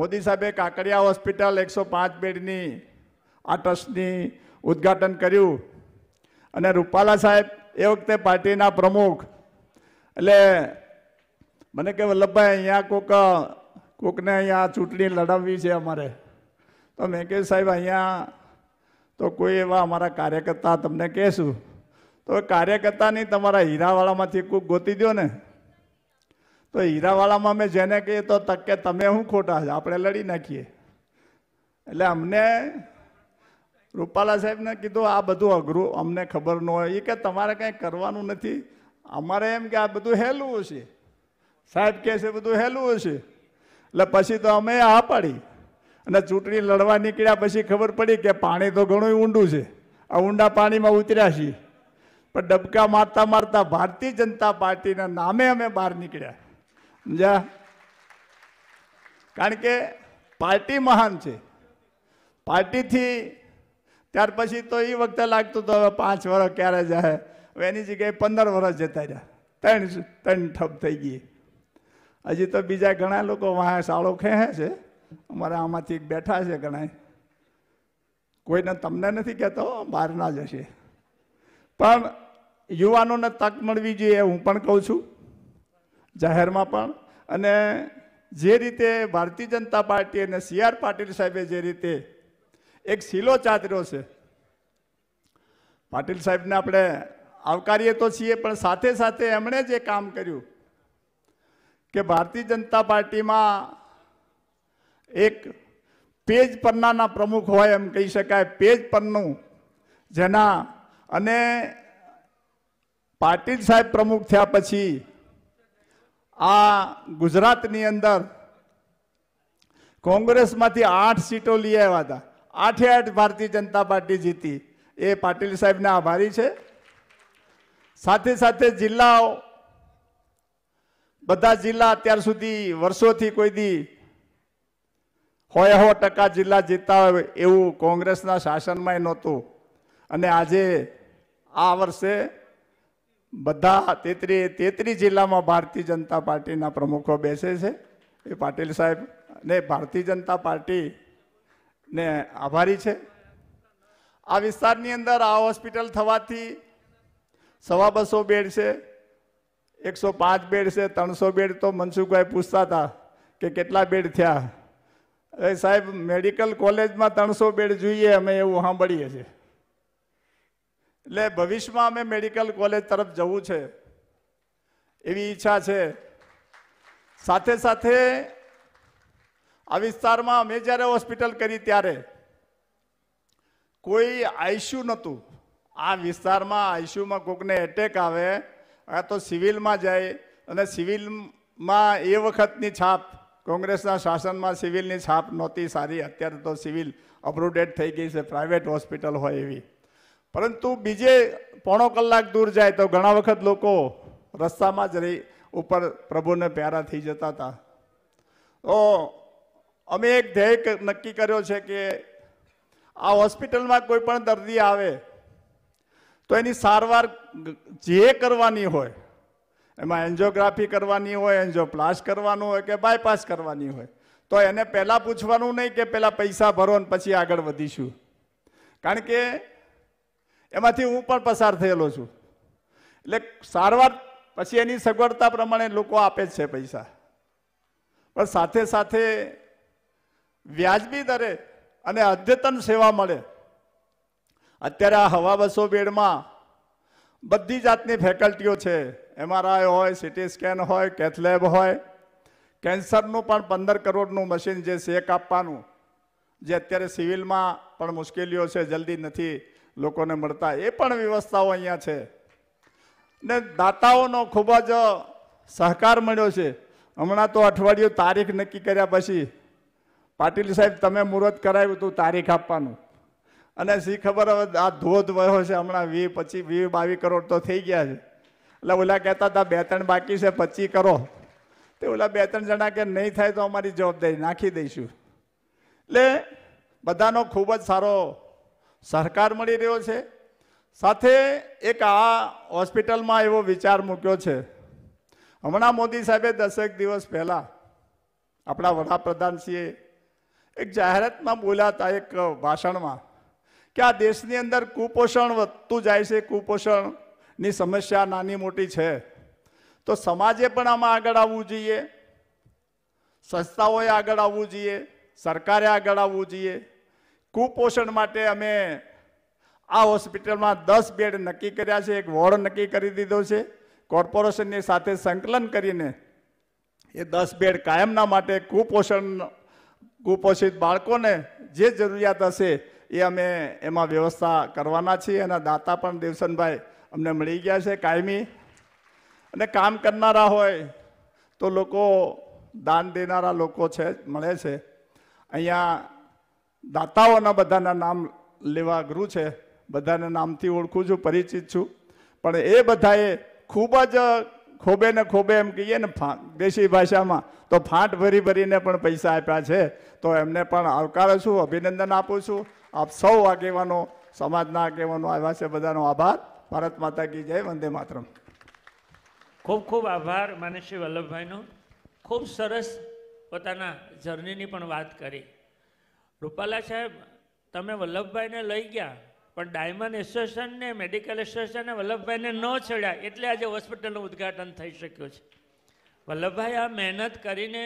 મોદી સાહેબે કાકડિયા હોસ્પિટલ એકસો પાંચ બેડની આ ટ્રસ્ટની ઉદ્ઘાટન કર્યું અને રૂપાલા સાહેબ એ વખતે પાર્ટીના પ્રમુખ એટલે મને કે વલ્લભભાઈ અહીંયા કોક કોકને અહીંયા ચૂંટણી લડાવવી છે અમારે તો મેં કહે સાહેબ અહીંયા તો કોઈ એવા અમારા કાર્યકર્તા તમને કહેશું તો કાર્યકર્તાની તમારા હીરાવાળામાંથી કોઈક ગોતી દો ને તો હીરાવાળામાં મેં જેને કહીએ તો તકે તમે શું ખોટા છે આપણે લડી નાખીએ એટલે અમને રૂપાલા સાહેબને કીધું આ બધું અઘરું અમને ખબર ન હોય એ કે તમારે કંઈ કરવાનું નથી અમારે એમ કે આ બધું હેલું છે સાહેબ કહે છે બધું હેલું હશે એટલે પછી તો અમે આ પાડી અને ચૂંટણી લડવા નીકળ્યા પછી ખબર પડી કે પાણી તો ઘણું ઊંડું છે આ ઊંડા પાણીમાં ઉતર્યા છીએ પણ ડબકા મારતા મારતા ભારતીય જનતા પાર્ટીના નામે અમે બહાર નીકળ્યા સમજ્યા કારણ કે પાર્ટી મહાન છે પાર્ટીથી ત્યાર પછી તો એ વખતે લાગતું હતું હવે પાંચ વર્ષ ક્યારે જાય હવે એની જગ્યાએ પંદર વર્ષ જતા રહ્યા ત્રણ ત્રણ ઠપ થઈ ગઈ હજી તો બીજા ઘણા લોકો વાં સાળો ખેંચે છે અમારા આમાંથી એક બેઠા છે ઘણા કોઈને તમને નથી કહેતો બહારના જ હશે પણ યુવાનોને તક મળવી જોઈએ હું પણ કહું છું જાહેરમાં પણ અને જે રીતે ભારતીય જનતા પાર્ટી અને સીઆર પાટીલ સાહેબે જે રીતે એક શીલો ચાતર્યો છે પાટીલ સાહેબને આપણે આવકારીએ તો છીએ પણ સાથે સાથે એમણે જે કામ કર્યું કે ભારતીય જનતા પાર્ટીમાં એક પેજ પન્નાના પ્રમુખ હોય એમ કહી શકાય પેજ પન્નું જેના અને પાટીલ સાહેબ પ્રમુખ થયા પછી આ ગુજરાતની અંદર કોંગ્રેસમાંથી આઠ સીટો લઈ આવ્યા હતા આઠે આઠ ભારતીય જનતા પાર્ટી જીતી એ પાટીલ સાહેબને આભારી છે સાથે સાથે જિલ્લાઓ બધા જિલ્લા અત્યાર સુધી વર્ષોથી કોઈ દી સો સો ટકા જિલ્લા જીતતા હોય એવું કોંગ્રેસના શાસનમાંય નહોતું અને આજે આ વર્ષે બધા તેત્રી તેત્રીસ જિલ્લામાં ભારતીય જનતા પાર્ટીના પ્રમુખો બેસે છે એ પાટીલ સાહેબ ને ભારતીય જનતા પાર્ટીને આભારી છે આ વિસ્તારની અંદર આ હોસ્પિટલ થવાથી સવા બસો બેડ છે એકસો પાંચ બેડ છે ત્રણસો બેડ તો મનસુખભાઈ પૂછતા હતા કે કેટલા બેડ થયા અરે સાહેબ મેડિકલ કોલેજમાં ત્રણસો બેડ જોઈએ અમે એવું સાંભળીએ છીએ એટલે ભવિષ્યમાં અમે મેડિકલ કોલેજ તરફ જવું છે એવી ઈચ્છા છે સાથે સાથે આ વિસ્તારમાં અમે જ્યારે હોસ્પિટલ કરી ત્યારે કોઈ આઈસ્યુ નહોતું આ વિસ્તારમાં આઈસ્યુમાં કોકને એટેક આવે આ તો સિવિલમાં જાય અને સિવિલમાં એ વખતની છાપ કોંગ્રેસના શાસનમાં સિવિલની છાપ નહોતી સારી અત્યારે તો સિવિલ અપગ્રેડેડ થઈ ગઈ છે પ્રાઇવેટ હોસ્પિટલ હોય એવી પરંતુ બીજે પોણો કલાક દૂર જાય તો ઘણા વખત લોકો રસ્તામાં જ રહી ઉપર પ્રભુને પ્યારા થઈ જતા હતા તો અમે એક ધ્યેય નક્કી કર્યો છે કે આ હોસ્પિટલમાં કોઈ પણ દર્દી આવે તો એની સારવાર જે કરવાની હોય એમાં એન્જિયોગ્રાફી કરવાની હોય એન્જિયોપ્લાસ કરવાનું હોય કે બાયપાસ કરવાની હોય તો એને પહેલાં પૂછવાનું નહીં કે પહેલાં પૈસા ભરો ને પછી આગળ વધીશું કારણ કે એમાંથી હું પણ પસાર થયેલો છું એટલે સારવાર પછી એની સગવડતા પ્રમાણે લોકો આપે જ છે પૈસા પણ સાથે સાથે વ્યાજબી દરે અને અદ્યતન સેવા મળે અત્યારે આ હવા બસો બેડમાં બધી જાતની ફેકલ્ટીઓ છે એમઆરઆઈ હોય સિટી સ્કેન હોય કેથલેબ હોય કેન્સરનું પણ પંદર કરોડનું મશીન જે શેક આપવાનું જે અત્યારે સિવિલમાં પણ મુશ્કેલીઓ છે જલ્દી નથી લોકોને મળતા એ પણ વ્યવસ્થાઓ અહીંયા છે ને દાતાઓનો ખૂબ જ સહકાર મળ્યો છે હમણાં તો અઠવાડિયું તારીખ નક્કી કર્યા પછી પાટીલ સાહેબ તમે મુહૂર્ત કરાવ્યું તું તારીખ આપવાનું અને શી ખબર હવે આ ધોધ વયો છે હમણાં વી પચીસ વી બાવીસ કરોડ તો થઈ ગયા છે એટલે ઓલા કહેતા હતા બે ત્રણ બાકી છે પચી કરો તે ઓલા બે ત્રણ જણા કે નહીં થાય તો અમારી જવાબદારી નાખી દઈશું એટલે બધાનો ખૂબ જ સારો સહકાર મળી રહ્યો છે સાથે એક આ હોસ્પિટલમાં એવો વિચાર મૂક્યો છે હમણાં મોદી સાહેબે દસેક દિવસ પહેલાં આપણા વડાપ્રધાનશ્રીએ એક જાહેરાતમાં બોલ્યા હતા એક ભાષણમાં કે આ દેશની અંદર કુપોષણ વધતું જાય છે કુપોષણ ની સમસ્યા નાની મોટી છે તો સમાજે પણ આમાં આગળ આવવું જોઈએ સંસ્થાઓએ આગળ આવવું જોઈએ સરકારે આગળ આવવું જોઈએ કુપોષણ માટે અમે આ હોસ્પિટલમાં દસ બેડ નક્કી કર્યા છે એક વોર્ડ નક્કી કરી દીધો છે કોર્પોરેશનની સાથે સંકલન કરીને એ દસ બેડ કાયમના માટે કુપોષણ કુપોષિત બાળકોને જે જરૂરિયાત હશે એ અમે એમાં વ્યવસ્થા કરવાના છીએ અને દાતા પણ દેવસનભાઈ અમને મળી ગયા છે કાયમી અને કામ કરનારા હોય તો લોકો દાન દેનારા લોકો છે મળે છે અહીંયા દાતાઓના બધાના નામ લેવા ગૃહ છે બધાના નામથી ઓળખું છું પરિચિત છું પણ એ બધાએ ખૂબ જ ખોબે ને ખોબે એમ કહીએ ને દેશી ભાષામાં તો ફાંટ ભરી ભરીને પણ પૈસા આપ્યા છે તો એમને પણ આવકારું છું અભિનંદન આપું છું આપ સૌ આગેવાનો સમાજના આગેવાનો આવ્યા છે બધાનો આભાર ભારત માતા કી જય વંદે માતરમ ખૂબ ખૂબ આભાર માનસી વલ્લભભાઈનો ખૂબ સરસ પોતાના જર્નીની પણ વાત કરી રૂપાલા સાહેબ તમે વલ્લભભાઈને લઈ ગયા પણ ડાયમંડ એસોસિએશનને મેડિકલ એસોસિએશને વલ્લભભાઈને ન છોડ્યા એટલે આજે હોસ્પિટલનું ઉદ્ઘાટન થઈ શક્યું છે વલ્લભભાઈ આ મહેનત કરીને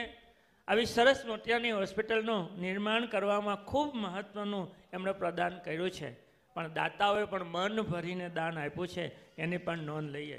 આવી સરસ મોટિયાની હોસ્પિટલનું નિર્માણ કરવામાં ખૂબ મહત્ત્વનું એમણે પ્રદાન કર્યું છે પણ દાતાઓએ પણ મન ભરીને દાન આપ્યું છે એની પણ નોંધ લઈએ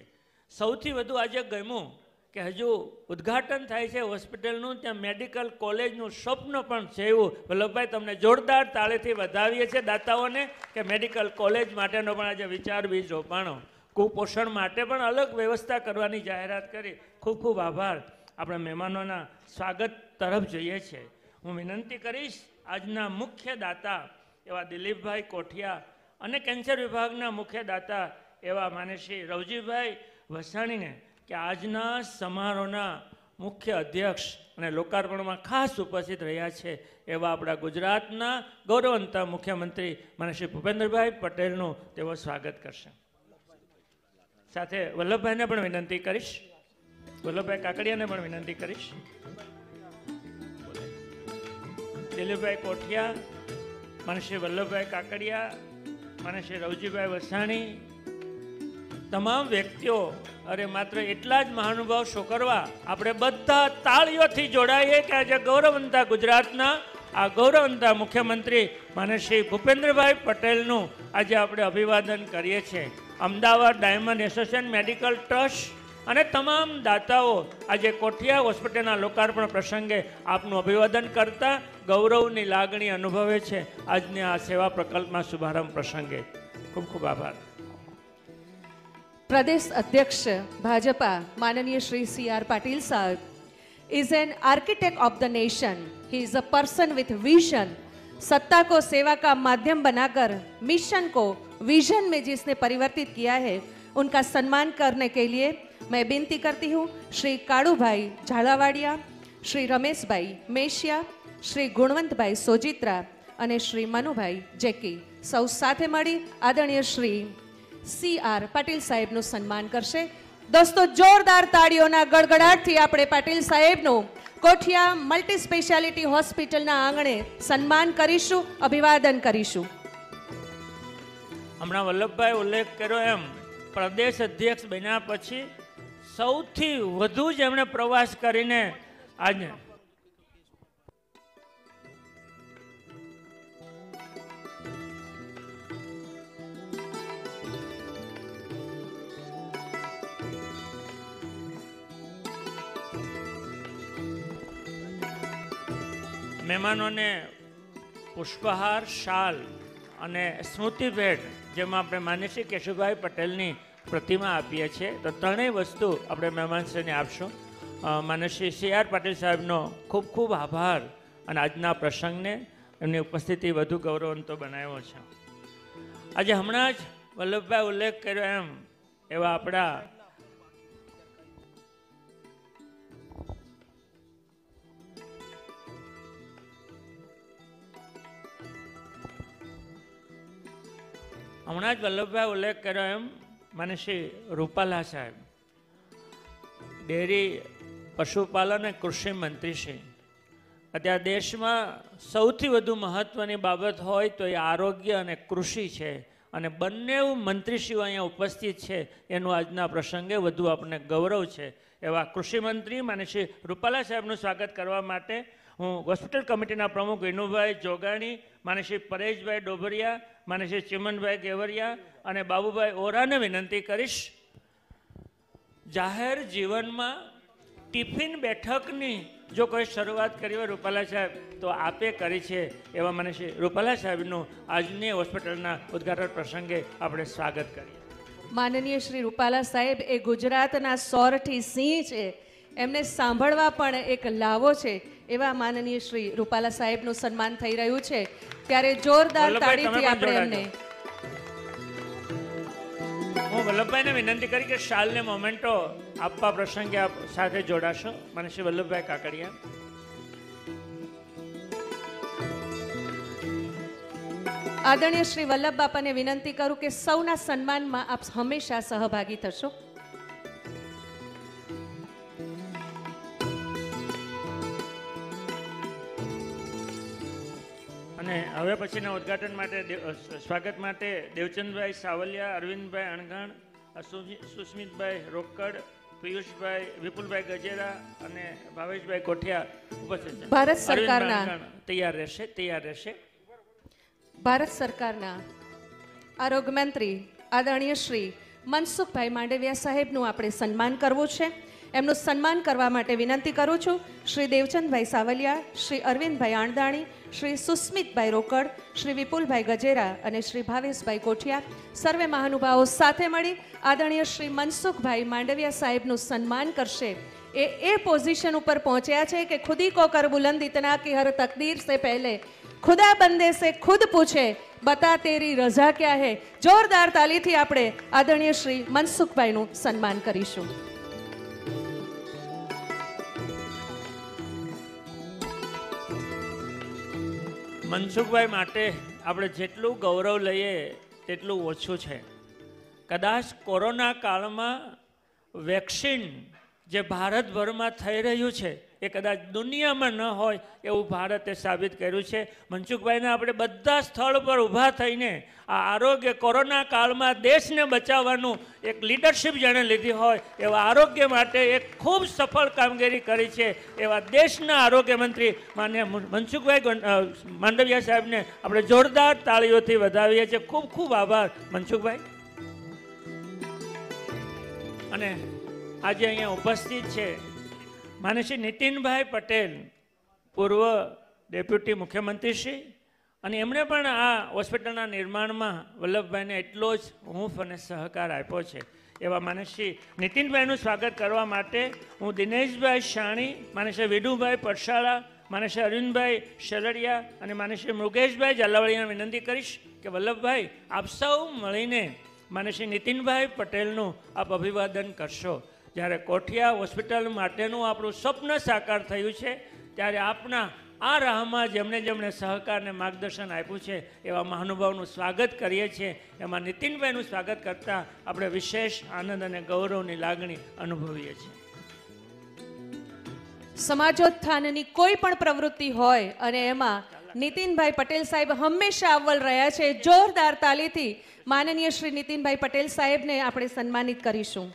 સૌથી વધુ આજે ગમ્યું કે હજુ ઉદ્ઘાટન થાય છે હોસ્પિટલનું ત્યાં મેડિકલ કોલેજનું સ્વપ્ન પણ છે એવું વલ્લભભાઈ તમને જોરદાર તાળેથી વધાવીએ છીએ દાતાઓને કે મેડિકલ કોલેજ માટેનો પણ આજે વિચાર બીજ રોપાણો કુપોષણ માટે પણ અલગ વ્યવસ્થા કરવાની જાહેરાત કરી ખૂબ ખૂબ આભાર આપણા મહેમાનોના સ્વાગત તરફ જોઈએ છે હું વિનંતી કરીશ આજના મુખ્ય દાતા એવા દિલીપભાઈ કોઠિયા અને કેન્સર વિભાગના મુખ્ય દાતા એવા માનેશ્રી રવજીભાઈ વસાણીને કે આજના સમારોહના મુખ્ય અધ્યક્ષ અને લોકાર્પણમાં ખાસ ઉપસ્થિત રહ્યા છે એવા આપણા ગુજરાતના ગૌરવંતા મુખ્યમંત્રી માનેશ્રી ભૂપેન્દ્રભાઈ પટેલનું તેઓ સ્વાગત કરશે સાથે વલ્લભભાઈને પણ વિનંતી કરીશ વલ્લભભાઈ કાકડિયાને પણ વિનંતી કરીશ દિલીપભાઈ કોઠિયા શ્રી વલ્લભભાઈ કાકડિયા અને શ્રી રવજીભાઈ વસાણી તમામ વ્યક્તિઓ અરે માત્ર એટલા જ મહાનુભાવ શો આપણે બધા તાળીઓથી જોડાઈએ કે આજે ગૌરવંતા ગુજરાતના આ ગૌરવંતા મુખ્યમંત્રી માને શ્રી ભૂપેન્દ્રભાઈ પટેલનું આજે આપણે અભિવાદન કરીએ છીએ Ahmedabad diamond association medical trust અને તમામ દાતાઓ આજે કોઠિયા હોસ્પિટલના લોકાર્પણ પ્રસંગે આપનું અભિવાદન કરતા ગૌરવની લાગણી અનુભવે છે આજની આ સેવા પ્રકલ્પના શુભારંભ પ્રસંગે ખૂબ ખૂબ આભાર પ્રદેશ અધ્યક્ષ ભાજપા માનનીય Shri C R Patil saheb is an architect of the nation he is a person with vision सत्ता को सेवा का माध्यम बनाकर મિશન કો વિઝન મેં जिसने પરિવર્તિત किया है ઉનકા સન્માન કરને કે लिए मैं विनती करती हूँ श्री काड़ू भाई શ્રી રમેશભાઈ મેશિયા શ્રી ગુણવંતભાઈ સોજિત્રા અને શ્રી મનુભાઈ જેકી સૌ સાથે મળી આદરણીય શ્રી સી આર પાટીલ સાહેબનું સન્માન કરશે દોસ્તો જોરદાર તાળીઓના ગડગડાટથી આપણે પાટીલ સાહેબનું કોઠિયા મલ્ટી સ્પેશિયાલિટી હોસ્પિટલના આંગણે સન્માન કરીશું અભિવાદન કરીશું હમણાં વલ્લભભાઈ ઉલ્લેખ કર્યો એમ પ્રદેશ અધ્યક્ષ બન્યા પછી સૌથી વધુ જ એમણે પ્રવાસ કરીને આજે મહેમાનોને પુષ્પહાર શાલ અને સ્મૃતિભેટ જેમાં આપણે માનીશી કેશુભાઈ પટેલની પ્રતિમા આપીએ છીએ તો ત્રણેય વસ્તુ આપણે મહેમાનશ્રીને આપશું માનશ્રી સી આર પાટીલ સાહેબનો ખૂબ ખૂબ આભાર અને આજના પ્રસંગને એમની ઉપસ્થિતિ વધુ ગૌરવંતો બનાવ્યો છે આજે હમણાં જ વલ્લભભાઈ ઉલ્લેખ કર્યો એમ એવા આપણા હમણાં જ વલ્લભભાઈ ઉલ્લેખ કર્યો એમ માને શ્રી રૂપાલા સાહેબ ડેરી પશુપાલન અને કૃષિ મંત્રી છે અત્યારે દેશમાં સૌથી વધુ મહત્ત્વની બાબત હોય તો એ આરોગ્ય અને કૃષિ છે અને બંને મંત્રીશ્રીઓ અહીંયા ઉપસ્થિત છે એનું આજના પ્રસંગે વધુ આપણને ગૌરવ છે એવા કૃષિમંત્રી મંત્રી શ્રી રૂપાલા સાહેબનું સ્વાગત કરવા માટે હું હોસ્પિટલ કમિટીના પ્રમુખ વિનુભાઈ જોગાણી માનશ્રી પરેશભાઈ ડોભરિયા માનશ્રી ચિમનભાઈ ગેવરિયા અને બાબુભાઈ ઓરાને વિનંતી કરીશ જાહેર જીવનમાં ટિફિન બેઠકની જો કોઈ શરૂઆત કરી હોય રૂપાલા સાહેબ તો આપે કરી છે એવા મને શ્રી રૂપાલા સાહેબનું આજની હોસ્પિટલના ઉદ્ઘાટન પ્રસંગે આપણે સ્વાગત કરીએ માનનીય શ્રી રૂપાલા સાહેબ એ ગુજરાતના સોરઠી સિંહ છે એમને સાંભળવા પણ એક લાવો છે એવા માનનીય શ્રી રૂપાલા સાહેબ નું સન્માન થઈ રહ્યું છે ત્યારે જોરદાર તાળીથી આપણે એમને હું વલ્લભભાઈને વિનંતી કરી કે શાલ ને મોમેન્ટો આપવા પ્રસંગે આપ સાથે જોડાશો મને શ્રી વલ્લભભાઈ કાકડિયા આદરણીય શ્રી વલ્લભ બાપાને વિનંતી કરું કે સૌના સન્માનમાં આપ હંમેશા સહભાગી થશો અને હવે પછીના ઉદ્ઘાટન માટે સ્વાગત માટે દેવચંદભાઈ સાવલિયા અરવિંદભાઈ અણગણ સુસ્મિતભાઈ રોકડ પિયુષભાઈ વિપુલભાઈ ગજેરા અને ભાવેશભાઈ કોઠિયા ઉપસ્થિત ભારત સરકારના તૈયાર રહેશે તૈયાર રહેશે ભારત સરકારના આરોગ્ય મંત્રી આદરણીય શ્રી મનસુખભાઈ માંડવિયા સાહેબનું આપણે સન્માન કરવું છે એમનું સન્માન કરવા માટે વિનંતી કરું છું શ્રી દેવચંદભાઈ સાવલિયા શ્રી અરવિંદભાઈ આણદાણી શ્રી સુસ્મિતભાઈ રોકડ શ્રી વિપુલભાઈ ગજેરા અને શ્રી ભાવેશભાઈ કોઠિયા સર્વે મહાનુભાવો સાથે મળી આદરણીય શ્રી મનસુખભાઈ માંડવિયા સાહેબનું સન્માન કરશે એ એ પોઝિશન ઉપર પહોંચ્યા છે કે ખુદી કો કર બુલંદ ઇતના કે હર તકદીર સે પહેલે ખુદા બંદે સે ખુદ પૂછે બતા તેરી રજા ક્યા હે જોરદાર તાલીથી આપણે આદરણીય શ્રી મનસુખભાઈનું સન્માન કરીશું મનસુખભાઈ માટે આપણે જેટલું ગૌરવ લઈએ તેટલું ઓછું છે કદાચ કોરોના કાળમાં વેક્સિન જે ભારતભરમાં થઈ રહ્યું છે એ કદાચ દુનિયામાં ન હોય એવું ભારતે સાબિત કર્યું છે મનસુખભાઈને આપણે બધા સ્થળ પર ઊભા થઈને આ આરોગ્ય કોરોના કાળમાં દેશને બચાવવાનું એક લીડરશિપ જેણે લીધી હોય એવા આરોગ્ય માટે એક ખૂબ સફળ કામગીરી કરી છે એવા દેશના આરોગ્ય મંત્રી માન્ય મનસુખભાઈ માંડવિયા સાહેબને આપણે જોરદાર તાળીઓથી વધાવીએ છીએ ખૂબ ખૂબ આભાર મનસુખભાઈ અને આજે અહીંયા ઉપસ્થિત છે માન્ય શ્રી નીતિનભાઈ પટેલ પૂર્વ ડેપ્યુટી મુખ્યમંત્રી શ્રી અને એમણે પણ આ હોસ્પિટલના નિર્માણમાં વલ્લભભાઈને એટલો જ હૂંફ અને સહકાર આપ્યો છે એવા માનસી નીતિનભાઈનું સ્વાગત કરવા માટે હું દિનેશભાઈ શાણી માનસી વિડુભાઈ પરસાળા માનસી અરવિંદભાઈ શરડિયા અને માનસી મૃગેશભાઈ ઝાલાવાડીને વિનંતી કરીશ કે વલ્લભભાઈ આપ સૌ મળીને માનસી નીતિનભાઈ પટેલનું આપ અભિવાદન કરશો જ્યારે કોઠિયા હોસ્પિટલ માટેનું આપણું સ્વપ્ન સાકાર થયું છે ત્યારે આપના આ રાહમાં જેમણે જેમણે સહકારને માર્ગદર્શન આપ્યું છે એવા મહાનુભાવનું સ્વાગત કરીએ છીએ એમાં નીતિનભાઈનું સ્વાગત કરતાં આપણે વિશેષ આનંદ અને ગૌરવની લાગણી અનુભવીએ છીએ સમાજોત્થાનની કોઈ પણ પ્રવૃત્તિ હોય અને એમાં નીતિનભાઈ પટેલ સાહેબ હંમેશા અવ્વલ રહ્યા છે જોરદાર તાલીથી માનનીય શ્રી નીતિનભાઈ પટેલ સાહેબને આપણે સન્માનિત કરીશું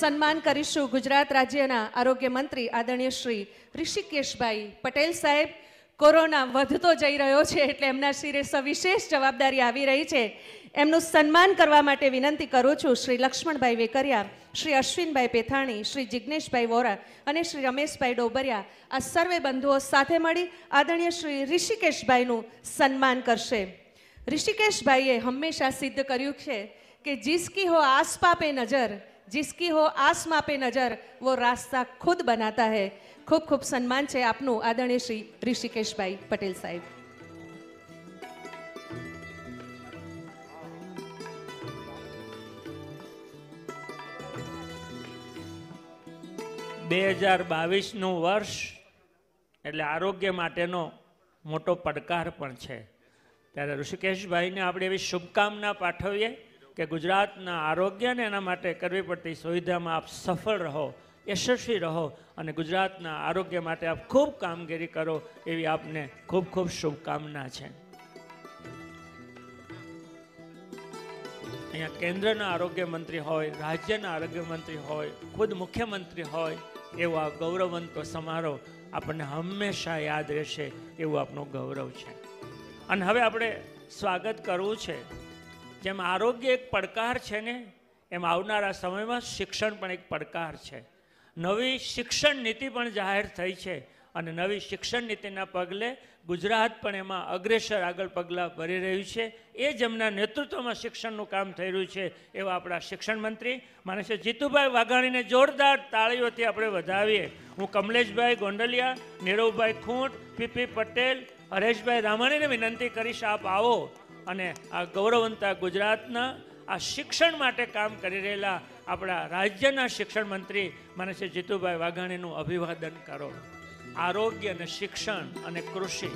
સન્માન કરીશું ગુજરાત રાજ્યના આરોગ્ય મંત્રી આદરણીય શ્રી ઋષિકેશભાઈ પટેલ સાહેબ કોરોના વધતો જઈ રહ્યો છે એટલે એમના શિરે સવિશેષ જવાબદારી આવી રહી છે એમનું સન્માન કરવા માટે વિનંતી કરું છું શ્રી લક્ષ્મણભાઈ વેકરિયા શ્રી અશ્વિનભાઈ પેથાણી શ્રી જિજ્ઞેશભાઈ વોરા અને શ્રી રમેશભાઈ ડોબરિયા આ સર્વે બંધુઓ સાથે મળી આદરણીય શ્રી ઋષિકેશભાઈનું સન્માન કરશે ઋષિકેશભાઈએ હંમેશા સિદ્ધ કર્યું છે કે જિસકી હો આસપાપે નજર જીસકી હો आसमां पे નજર વો રાસ્તા ખુદ બનાતા હૈ ખૂબ ખૂબ સન્માન છે આપનું આદરણીય શ્રી ઋષિકેશભાઈ પટેલ સાહેબ બે હજાર બાવીસનું વર્ષ એટલે આરોગ્ય માટેનો મોટો પડકાર પણ છે ત્યારે ઋષિકેશભાઈને આપણે એવી શુભકામના પાઠવીએ કે ગુજરાતના આરોગ્યને એના માટે કરવી પડતી સુવિધામાં આપ સફળ રહો યશસ્વી રહો અને ગુજરાતના આરોગ્ય માટે આપ ખૂબ કામગીરી કરો એવી આપને ખૂબ ખૂબ શુભકામના છે અહીંયા કેન્દ્રના આરોગ્ય મંત્રી હોય રાજ્યના આરોગ્ય મંત્રી હોય ખુદ મુખ્યમંત્રી હોય એવો આ ગૌરવવંતો સમારોહ આપણને હંમેશા યાદ રહેશે એવું આપણું ગૌરવ છે અને હવે આપણે સ્વાગત કરવું છે જેમ આરોગ્ય એક પડકાર છે ને એમ આવનારા સમયમાં શિક્ષણ પણ એક પડકાર છે નવી શિક્ષણ નીતિ પણ જાહેર થઈ છે અને નવી શિક્ષણ નીતિના પગલે ગુજરાત પણ એમાં અગ્રેસર આગળ પગલાં ભરી રહ્યું છે એ જેમના નેતૃત્વમાં શિક્ષણનું કામ થઈ રહ્યું છે એવા આપણા શિક્ષણ મંત્રી માને છે જીતુભાઈ વાઘાણીને જોરદાર તાળીઓથી આપણે વધાવીએ હું કમલેશભાઈ ગોંડલિયા નીરવભાઈ ખૂંટ પીપી પટેલ હરેશભાઈ રામાણીને વિનંતી કરીશ આપ આવો અને આ ગૌરવંતા ગુજરાતના આ શિક્ષણ માટે કામ કરી રહેલા આપણા રાજ્યના શિક્ષણ મંત્રી મને છે જીતુભાઈ વાઘાણીનું અભિવાદન કરો આરોગ્ય અને શિક્ષણ અને કૃષિ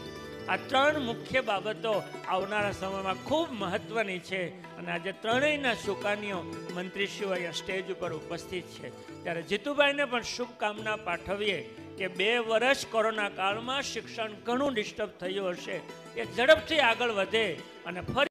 આ ત્રણ મુખ્ય બાબતો આવનારા સમયમાં ખૂબ મહત્વની છે અને આજે ત્રણેયના સુકાનીઓ મંત્રીશ્રીઓ અહીંયા સ્ટેજ ઉપર ઉપસ્થિત છે ત્યારે જીતુભાઈને પણ શુભકામના પાઠવીએ કે બે વર્ષ કોરોના કાળમાં શિક્ષણ ઘણું ડિસ્ટર્બ થયું હશે એ ઝડપથી આગળ વધે અને ફરી